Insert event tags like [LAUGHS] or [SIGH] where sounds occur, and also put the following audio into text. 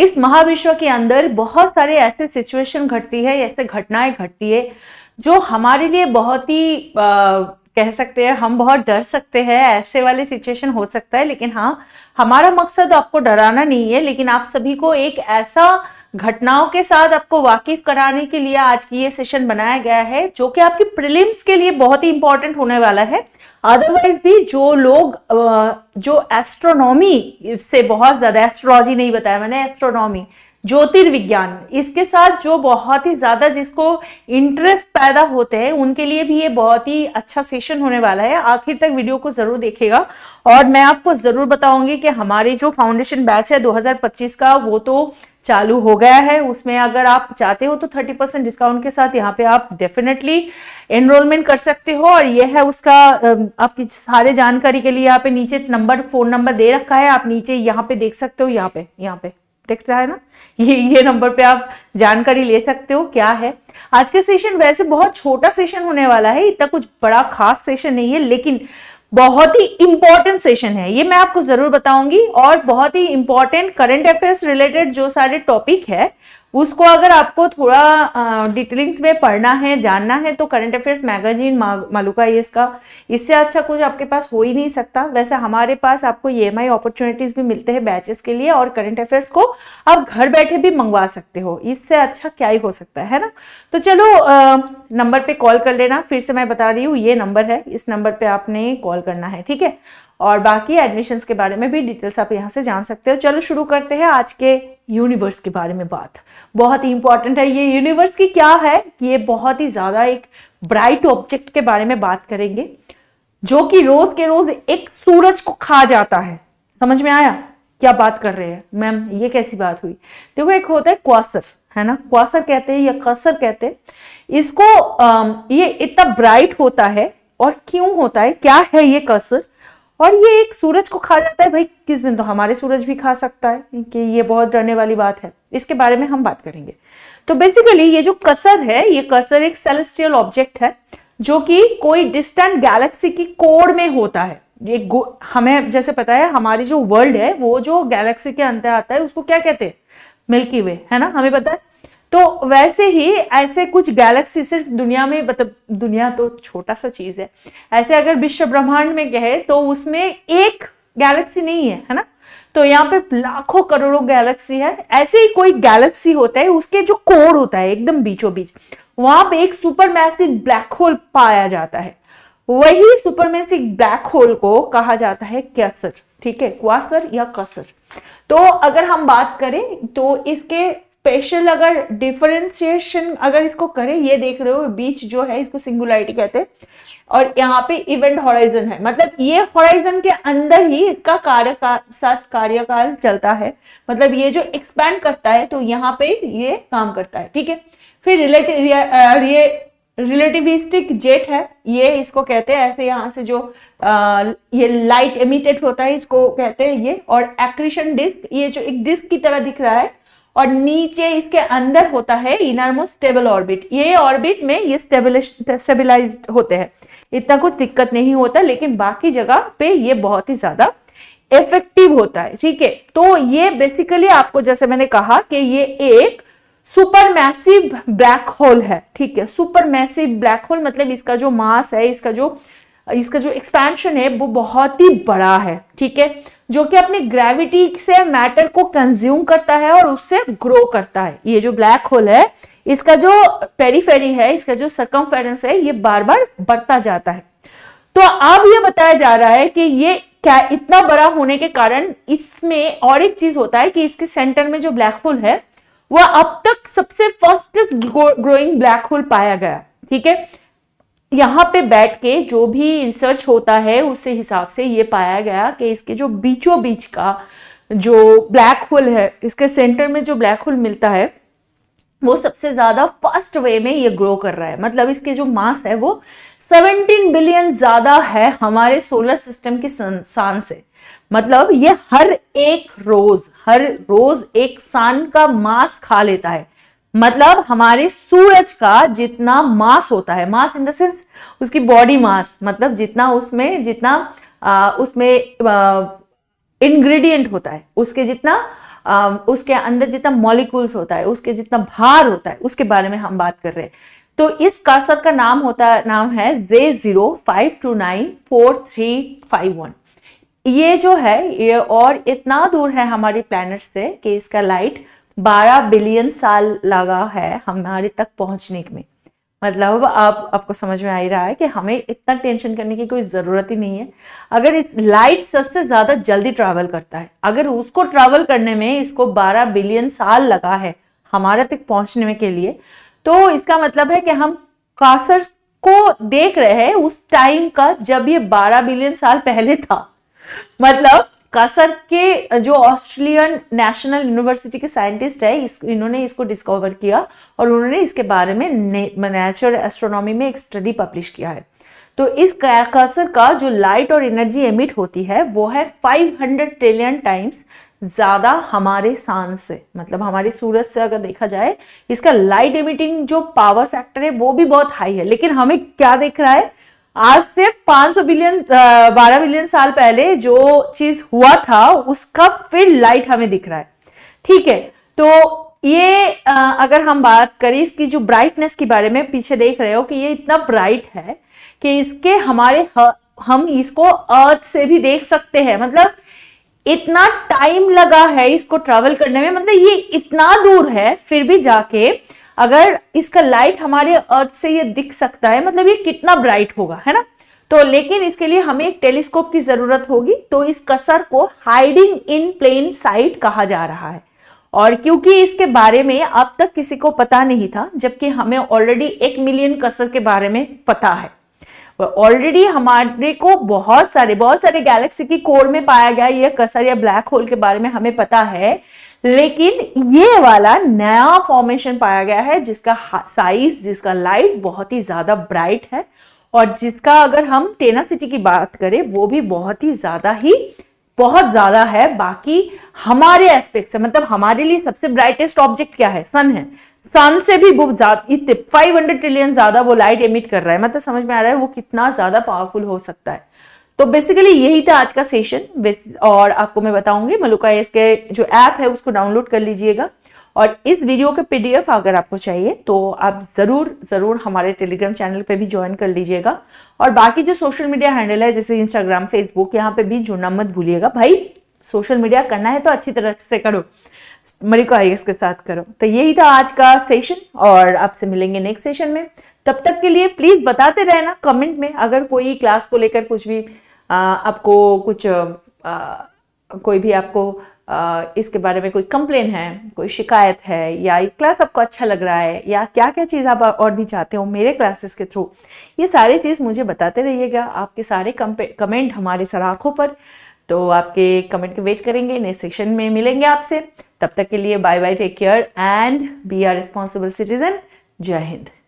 इस महाविश्व के अंदर बहुत सारे ऐसे सिचुएशन घटती है ऐसे घटनाएं घटती है जो हमारे लिए बहुत ही कह सकते हैं हम बहुत डर सकते हैं ऐसे वाले सिचुएशन हो सकता है लेकिन हाँ हमारा मकसद आपको डराना नहीं है लेकिन आप सभी को एक ऐसा घटनाओं के साथ आपको वाकिफ कराने के लिए आज की ये सेशन बनाया गया है जो कि आपकी प्रिलिम्स के लिए बहुत ही इंपॉर्टेंट होने वाला है अदरवाइज भी जो लोग जो एस्ट्रोनॉमी से बहुत ज़्यादा एस्ट्रोलॉजी नहीं बताया मैंने एस्ट्रोनॉमी ज्योतिर्विज्ञान इसके साथ जो बहुत ही ज़्यादा जिसको इंटरेस्ट पैदा होते हैं उनके लिए भी ये बहुत ही अच्छा सेशन होने वाला है आखिर तक वीडियो को ज़रूर देखेगा और मैं आपको ज़रूर बताऊंगी कि हमारे जो फाउंडेशन बैच है 2025 का वो तो चालू हो गया है उसमें अगर आप चाहते हो तो 30 परसेंट डिस्काउंट के साथ यहाँ पे आप डेफिनेटली एनरोलमेंट कर सकते हो और यह है उसका आपकी सारे जानकारी के लिए यहाँ पे नीचे नंबर फोन नंबर दे रखा है आप नीचे यहाँ पे देख सकते हो यहाँ पे यहाँ पे देख रहा है ना [LAUGHS] ये ये नंबर पे आप जानकारी ले सकते हो क्या है आज का सेशन वैसे बहुत छोटा सेशन होने वाला है इतना कुछ बड़ा खास सेशन नहीं है लेकिन बहुत ही इंपॉर्टेंट सेशन है ये मैं आपको जरूर बताऊंगी और बहुत ही इंपॉर्टेंट करंट अफेयर्स रिलेटेड जो सारे टॉपिक है उसको अगर आपको थोड़ा डिटेलिंग्स में पढ़ना है जानना है तो करंट अफेयर्स मैगजीन मालूका ये इसका इससे अच्छा कुछ आपके पास हो ही नहीं सकता वैसे हमारे पास आपको ई एम अपॉर्चुनिटीज भी मिलते हैं बैचेस के लिए और करंट अफेयर्स को आप घर बैठे भी मंगवा सकते हो इससे अच्छा क्या ही हो सकता है ना तो चलो नंबर पर कॉल कर लेना फिर से मैं बता रही हूँ ये नंबर है इस नंबर पर आपने कॉल करना है ठीक है और बाकी एडमिशंस के बारे में भी डिटेल्स आप यहाँ से जान सकते हो चलो शुरू करते हैं आज के यूनिवर्स के बारे में बात बहुत ही इंपॉर्टेंट है ये यूनिवर्स की क्या है ये बहुत ही ज़्यादा एक ब्राइट ऑब्जेक्ट के बारे में बात करेंगे जो कि रोज के रोज एक सूरज को खा जाता है समझ में आया क्या बात कर रहे हैं मैम ये कैसी बात हुई देखो एक होता है क्वासर है ना क्वासर कहते हैं या कसर कहते हैं इसको आ, ये इतना ब्राइट होता है और क्यों होता है क्या है ये कसर और ये एक सूरज को खा जाता है भाई किस दिन तो हमारे सूरज भी खा सकता है कि ये बहुत डरने वाली बात है इसके बारे में हम बात करेंगे तो बेसिकली ये जो कसर है ये कसर एक सेलेस्टियल ऑब्जेक्ट है जो कि कोई डिस्टेंट गैलेक्सी की कोर में होता है ये हमें जैसे पता है हमारी जो वर्ल्ड है वो जो गैलेक्सी के अंदर आता है उसको क्या कहते हैं मिल्की वे है ना हमें पता है तो वैसे ही ऐसे कुछ गैलेक्सी सिर्फ दुनिया में मतलब दुनिया तो छोटा सा चीज है ऐसे अगर विश्व ब्रह्मांड में कहे तो उसमें एक गैलेक्सी नहीं है है ना तो यहाँ पे लाखों करोड़ों गैलेक्सी है ऐसे ही कोई गैलेक्सी होता है उसके जो कोर होता है एकदम बीचों बीच वहां पे एक सुपर मैसिव ब्लैक होल पाया जाता है वही सुपर मैसिव ब्लैक होल को कहा जाता है कैसर ठीक है क्वासर या कसर तो अगर हम बात करें तो इसके स्पेशल अगर डिफरेंशिएशन अगर इसको करें ये देख रहे हो बीच जो है इसको सिंगुलरिटी कहते हैं और यहाँ पे इवेंट हॉराइजन है मतलब ये हॉराइजन के अंदर ही इसका कार्य साथ कार्यकाल चलता है मतलब ये जो एक्सपैंड करता है तो यहाँ पे ये काम करता है ठीक है फिर रिलेटिव ये रिलेटिविस्टिक जेट है ये इसको कहते हैं ऐसे यहाँ से जो आ, ये लाइट एमिटेड होता है इसको कहते हैं ये और एक्रिशन डिस्क ये जो एक डिस्क की तरह दिख रहा है और नीचे इसके अंदर होता है इनरमोस्ट स्टेबल ऑर्बिट ये ऑर्बिट में ये स्टेबिलाईज होते हैं इतना कुछ दिक्कत नहीं होता लेकिन बाकी जगह पे ये बहुत ही ज्यादा इफेक्टिव होता है ठीक है तो ये बेसिकली आपको जैसे मैंने कहा कि ये एक सुपर मैसिव ब्लैक होल है ठीक है सुपर मैसिव ब्लैक होल मतलब इसका जो मास है इसका जो इसका जो एक्सपेंशन है वो बहुत ही बड़ा है ठीक है जो कि अपनी ग्रेविटी से मैटर को कंज्यूम करता है और उससे ग्रो करता है ये जो ब्लैक होल है इसका जो पेरीफेरी है इसका जो सकम है ये बार बार बढ़ता जाता है तो अब ये बताया जा रहा है कि ये क्या इतना बड़ा होने के कारण इसमें और एक चीज होता है कि इसके सेंटर में जो ब्लैक होल है वह अब तक सबसे फर्स्ट ग्रोइंग ब्लैक होल पाया गया ठीक है यहाँ पे बैठ के जो भी रिसर्च होता है उस हिसाब से ये पाया गया कि इसके जो बीचों बीच का जो ब्लैक होल है इसके सेंटर में जो ब्लैक होल मिलता है वो सबसे ज़्यादा फास्ट वे में ये ग्रो कर रहा है मतलब इसके जो मास है वो 17 बिलियन ज़्यादा है हमारे सोलर सिस्टम के सन से मतलब ये हर एक रोज हर रोज एक सन का मास खा लेता है मतलब हमारे सूरज का जितना मास होता है मास इन द सेंस उसकी बॉडी मास मतलब जितना उसमें जितना आ, उसमें इंग्रेडिएंट होता है उसके जितना आ, उसके अंदर जितना मॉलिक्यूल्स होता है उसके जितना भार होता है उसके बारे में हम बात कर रहे हैं तो इस कर्सर का नाम होता नाम है J zero five two nine four three five one ये जो है ये और इतना दूर है हमारी प्लैनेट से कि इसका लाइट 12 बिलियन साल लगा है हमारे तक पहुंचने में मतलब आप आपको समझ में आ ही रहा है कि हमें इतना टेंशन करने की कोई ज़रूरत ही नहीं है अगर इस लाइट सबसे ज़्यादा जल्दी ट्रैवल करता है अगर उसको ट्रैवल करने में इसको 12 बिलियन साल लगा है हमारे तक पहुंचने में के लिए तो इसका मतलब है कि हम कासर को देख रहे हैं उस टाइम का जब ये 12 बिलियन साल पहले था मतलब कसर के जो ऑस्ट्रेलियन नेशनल यूनिवर्सिटी के साइंटिस्ट है इस, इन्होंने इसको डिस्कवर किया और उन्होंने इसके बारे में नेचुरल एस्ट्रोनॉमी में एक स्टडी पब्लिश किया है तो इस कसर का जो लाइट और एनर्जी एमिट होती है वो है 500 ट्रिलियन टाइम्स ज़्यादा हमारे सांस से मतलब हमारे सूरज से अगर देखा जाए इसका लाइट एमिटिंग जो पावर फैक्टर है वो भी बहुत हाई है लेकिन हमें क्या देख रहा है आज से 500 बिलियन 12 बिलियन साल पहले जो चीज हुआ था उसका फिर लाइट हमें दिख रहा है ठीक है तो ये अगर हम बात करें इसकी जो ब्राइटनेस के बारे में पीछे देख रहे हो कि ये इतना ब्राइट है कि इसके हमारे हम इसको अर्थ से भी देख सकते हैं मतलब इतना टाइम लगा है इसको ट्रेवल करने में मतलब ये इतना दूर है फिर भी जाके अगर इसका लाइट हमारे अर्थ से ये दिख सकता है मतलब ये कितना ब्राइट होगा है ना तो लेकिन इसके लिए हमें एक टेलीस्कोप की जरूरत होगी तो इस कसर को हाइडिंग इन प्लेन साइट कहा जा रहा है और क्योंकि इसके बारे में अब तक किसी को पता नहीं था जबकि हमें ऑलरेडी एक मिलियन कसर के बारे में पता है ऑलरेडी हमारे को बहुत सारे बहुत सारे गैलेक्सी की कोर में पाया गया यह कसर या ब्लैक होल के बारे में हमें पता है लेकिन ये वाला नया फॉर्मेशन पाया गया है जिसका साइज जिसका लाइट बहुत ही ज़्यादा ब्राइट है और जिसका अगर हम टेनासिटी की बात करें वो भी बहुत ही ज़्यादा ही बहुत ज़्यादा है बाकी हमारे एस्पेक्ट से मतलब हमारे लिए सबसे ब्राइटेस्ट ऑब्जेक्ट क्या है सन है सन से भी ज्यादा फाइव हंड्रेड ट्रिलियन ज़्यादा वो लाइट एमिट कर रहा है मतलब समझ में आ रहा है वो कितना ज़्यादा पावरफुल हो सकता है तो बेसिकली यही था आज का सेशन और आपको मैं बताऊंगी मलुका एस के जो ऐप है उसको डाउनलोड कर लीजिएगा और इस वीडियो के पीडीएफ अगर आपको चाहिए तो आप ज़रूर ज़रूर हमारे टेलीग्राम चैनल पे भी ज्वाइन कर लीजिएगा और बाकी जो सोशल मीडिया हैंडल है जैसे इंस्टाग्राम फेसबुक यहाँ पे भी जुड़ना मत भूलिएगा भाई सोशल मीडिया करना है तो अच्छी तरह से करो को आई के साथ करो तो यही था आज का सेशन और आपसे मिलेंगे नेक्स्ट सेशन में तब तक के लिए प्लीज़ बताते रहना कमेंट में अगर कोई क्लास को लेकर कुछ भी आपको कुछ कोई भी आपको इसके बारे में कोई कंप्लेन है कोई शिकायत है या क्लास आपको अच्छा लग रहा है या क्या क्या चीज़ आप और भी चाहते हो मेरे क्लासेस के थ्रू ये सारी चीज़ मुझे बताते रहिएगा आपके सारे कमेंट हमारे सराखों पर तो आपके कमेंट के वेट करेंगे नेक्स्ट सेक्शन में मिलेंगे आपसे तब तक के लिए bye bye take care and be a responsible citizen जय हिंद